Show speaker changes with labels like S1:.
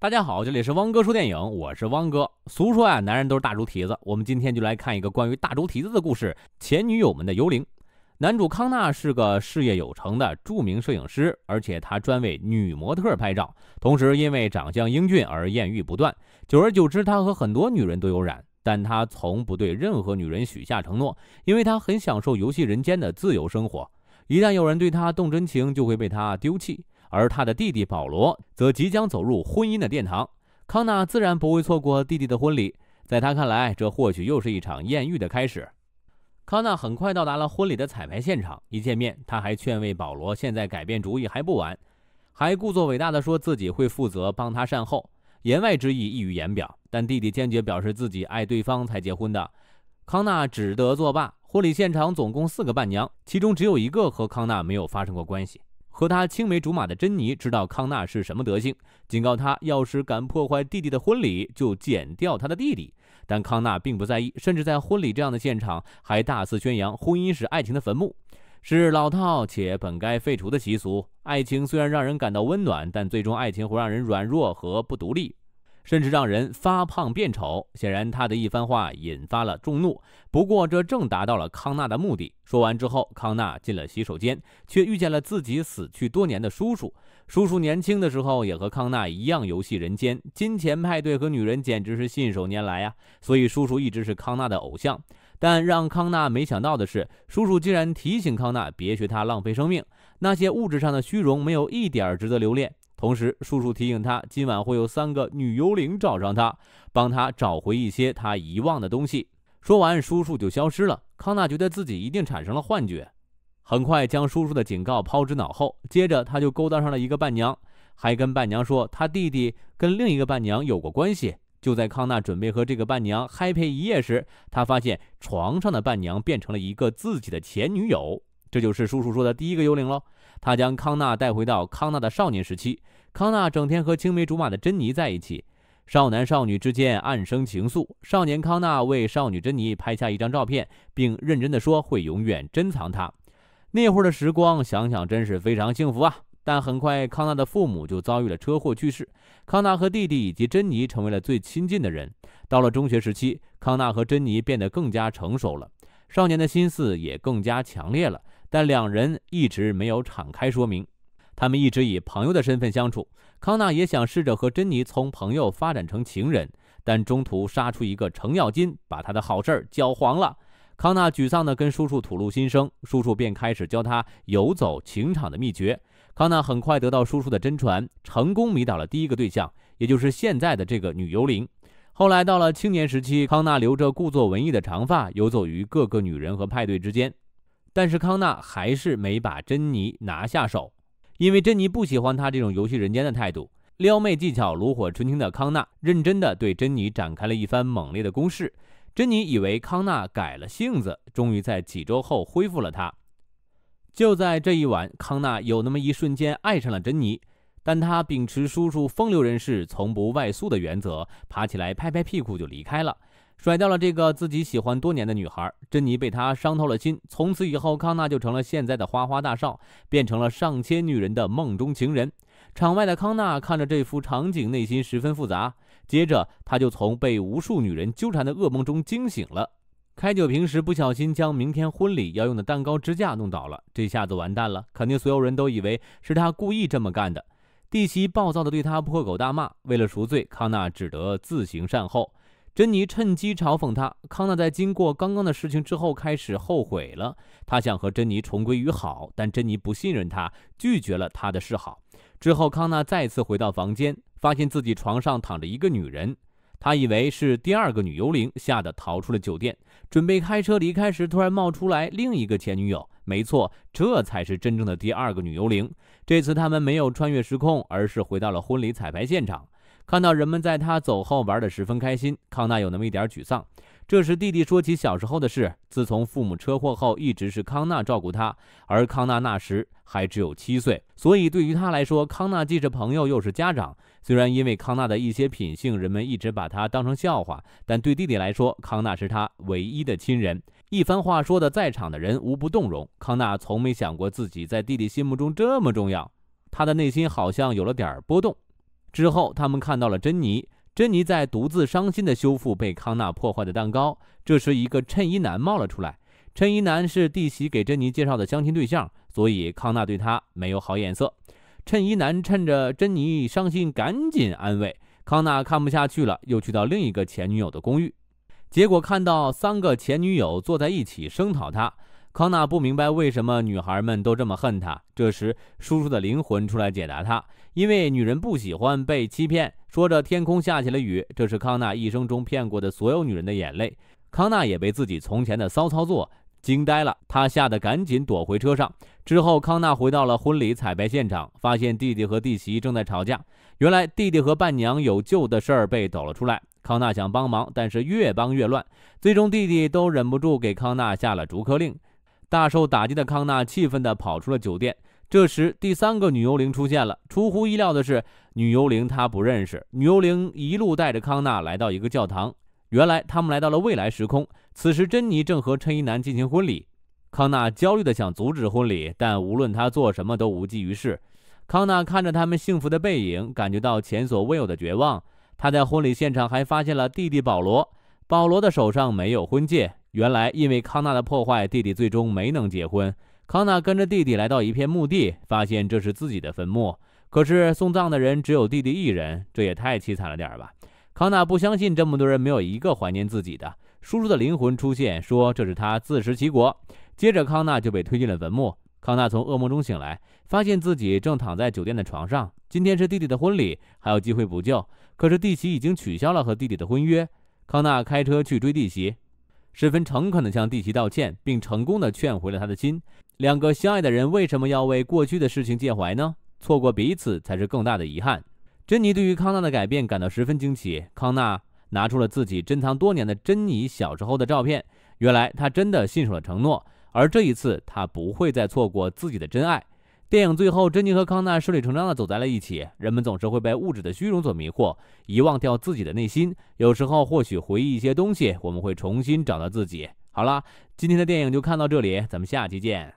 S1: 大家好，这里是汪哥说电影，我是汪哥。俗说啊，男人都是大猪蹄子。我们今天就来看一个关于大猪蹄子的故事，《前女友们的幽灵》。男主康纳是个事业有成的著名摄影师，而且他专为女模特拍照，同时因为长相英俊而艳遇不断。久而久之，他和很多女人都有染，但他从不对任何女人许下承诺，因为他很享受游戏人间的自由生活。一旦有人对他动真情，就会被他丢弃。而他的弟弟保罗则即将走入婚姻的殿堂，康纳自然不会错过弟弟的婚礼。在他看来，这或许又是一场艳遇的开始。康纳很快到达了婚礼的彩排现场，一见面，他还劝慰保罗：“现在改变主意还不晚。”还故作伟大的说自己会负责帮他善后，言外之意溢于言表。但弟弟坚决表示自己爱对方才结婚的，康纳只得作罢。婚礼现场总共四个伴娘，其中只有一个和康纳没有发生过关系。和他青梅竹马的珍妮知道康纳是什么德行，警告他，要是敢破坏弟弟的婚礼，就剪掉他的弟弟。但康纳并不在意，甚至在婚礼这样的现场还大肆宣扬：婚姻是爱情的坟墓，是老套且本该废除的习俗。爱情虽然让人感到温暖，但最终爱情会让人软弱和不独立。甚至让人发胖变丑。显然，他的一番话引发了众怒。不过，这正达到了康纳的目的。说完之后，康纳进了洗手间，却遇见了自己死去多年的叔叔。叔叔年轻的时候也和康纳一样游戏人间，金钱派对和女人简直是信手拈来呀。所以，叔叔一直是康纳的偶像。但让康纳没想到的是，叔叔竟然提醒康纳别学他浪费生命，那些物质上的虚荣没有一点儿值得留恋。同时，叔叔提醒他，今晚会有三个女幽灵找上他，帮他找回一些他遗忘的东西。说完，叔叔就消失了。康纳觉得自己一定产生了幻觉，很快将叔叔的警告抛之脑后。接着，他就勾搭上了一个伴娘，还跟伴娘说他弟弟跟另一个伴娘有过关系。就在康纳准备和这个伴娘嗨皮一夜时，他发现床上的伴娘变成了一个自己的前女友。这就是叔叔说的第一个幽灵喽。他将康纳带回到康纳的少年时期，康纳整天和青梅竹马的珍妮在一起，少男少女之间暗生情愫。少年康纳为少女珍妮拍下一张照片，并认真的说会永远珍藏它。那会儿的时光，想想真是非常幸福啊！但很快，康纳的父母就遭遇了车祸去世，康纳和弟弟以及珍妮成为了最亲近的人。到了中学时期，康纳和珍妮变得更加成熟了，少年的心思也更加强烈了。但两人一直没有敞开说明，他们一直以朋友的身份相处。康纳也想试着和珍妮从朋友发展成情人，但中途杀出一个程咬金，把他的好事搅黄了。康纳沮丧地跟叔叔吐露心声，叔叔便开始教他游走情场的秘诀。康纳很快得到叔叔的真传，成功迷倒了第一个对象，也就是现在的这个女幽灵。后来到了青年时期，康纳留着故作文艺的长发，游走于各个女人和派对之间。但是康纳还是没把珍妮拿下手，因为珍妮不喜欢他这种游戏人间的态度。撩妹技巧炉火纯青的康纳，认真的对珍妮展开了一番猛烈的攻势。珍妮以为康纳改了性子，终于在几周后恢复了他。就在这一晚，康纳有那么一瞬间爱上了珍妮，但他秉持叔叔风流人士从不外宿的原则，爬起来拍拍屁股就离开了。甩掉了这个自己喜欢多年的女孩，珍妮被他伤透了心。从此以后，康纳就成了现在的花花大少，变成了上千女人的梦中情人。场外的康纳看着这幅场景，内心十分复杂。接着，他就从被无数女人纠缠的噩梦中惊醒了。开酒瓶时不小心将明天婚礼要用的蛋糕支架弄倒了，这下子完蛋了，肯定所有人都以为是他故意这么干的。弟媳暴躁地对他破口大骂。为了赎罪，康纳只得自行善后。珍妮趁机嘲讽他。康纳在经过刚刚的事情之后开始后悔了，他想和珍妮重归于好，但珍妮不信任他，拒绝了他的示好。之后，康纳再次回到房间，发现自己床上躺着一个女人，他以为是第二个女幽灵，吓得逃出了酒店。准备开车离开时，突然冒出来另一个前女友。没错，这才是真正的第二个女幽灵。这次他们没有穿越时空，而是回到了婚礼彩排现场。看到人们在他走后玩的十分开心，康纳有那么一点沮丧。这时，弟弟说起小时候的事：自从父母车祸后，一直是康纳照顾他，而康纳那时还只有七岁，所以对于他来说，康纳既是朋友又是家长。虽然因为康纳的一些品性，人们一直把他当成笑话，但对弟弟来说，康纳是他唯一的亲人。一番话说的在场的人无不动容。康纳从没想过自己在弟弟心目中这么重要，他的内心好像有了点波动。之后，他们看到了珍妮。珍妮在独自伤心地修复被康纳破坏的蛋糕。这时，一个衬衣男冒了出来。衬衣男是弟媳给珍妮介绍的相亲对象，所以康纳对他没有好眼色。衬衣男趁着珍妮伤心，赶紧安慰。康纳看不下去了，又去到另一个前女友的公寓，结果看到三个前女友坐在一起声讨他。康纳不明白为什么女孩们都这么恨他。这时，叔叔的灵魂出来解答他：“因为女人不喜欢被欺骗。”说着，天空下起了雨，这是康纳一生中骗过的所有女人的眼泪。康纳也被自己从前的骚操作惊呆了，他吓得赶紧躲回车上。之后，康纳回到了婚礼彩排现场，发现弟弟和弟媳正在吵架。原来，弟弟和伴娘有旧的事儿被抖了出来。康纳想帮忙，但是越帮越乱，最终弟弟都忍不住给康纳下了逐客令。大受打击的康纳气愤地跑出了酒店。这时，第三个女幽灵出现了。出乎意料的是，女幽灵她不认识。女幽灵一路带着康纳来到一个教堂。原来，他们来到了未来时空。此时，珍妮正和衬衣男进行婚礼。康纳焦虑地想阻止婚礼，但无论他做什么都无济于事。康纳看着他们幸福的背影，感觉到前所未有的绝望。他在婚礼现场还发现了弟弟保罗，保罗的手上没有婚戒。原来，因为康纳的破坏，弟弟最终没能结婚。康纳跟着弟弟来到一片墓地，发现这是自己的坟墓。可是送葬的人只有弟弟一人，这也太凄惨了点吧？康纳不相信这么多人没有一个怀念自己的。叔叔的灵魂出现，说这是他自食其果。接着，康纳就被推进了坟墓。康纳从噩梦中醒来，发现自己正躺在酒店的床上。今天是弟弟的婚礼，还有机会补救。可是弟媳已经取消了和弟弟的婚约。康纳开车去追弟媳。十分诚恳地向弟媳道歉，并成功地劝回了他的心。两个相爱的人为什么要为过去的事情介怀呢？错过彼此才是更大的遗憾。珍妮对于康纳的改变感到十分惊奇。康纳拿出了自己珍藏多年的珍妮小时候的照片，原来他真的信守了承诺，而这一次他不会再错过自己的真爱。电影最后，珍妮和康纳顺理成章的走在了一起。人们总是会被物质的虚荣所迷惑，遗忘掉自己的内心。有时候，或许回忆一些东西，我们会重新找到自己。好了，今天的电影就看到这里，咱们下期见。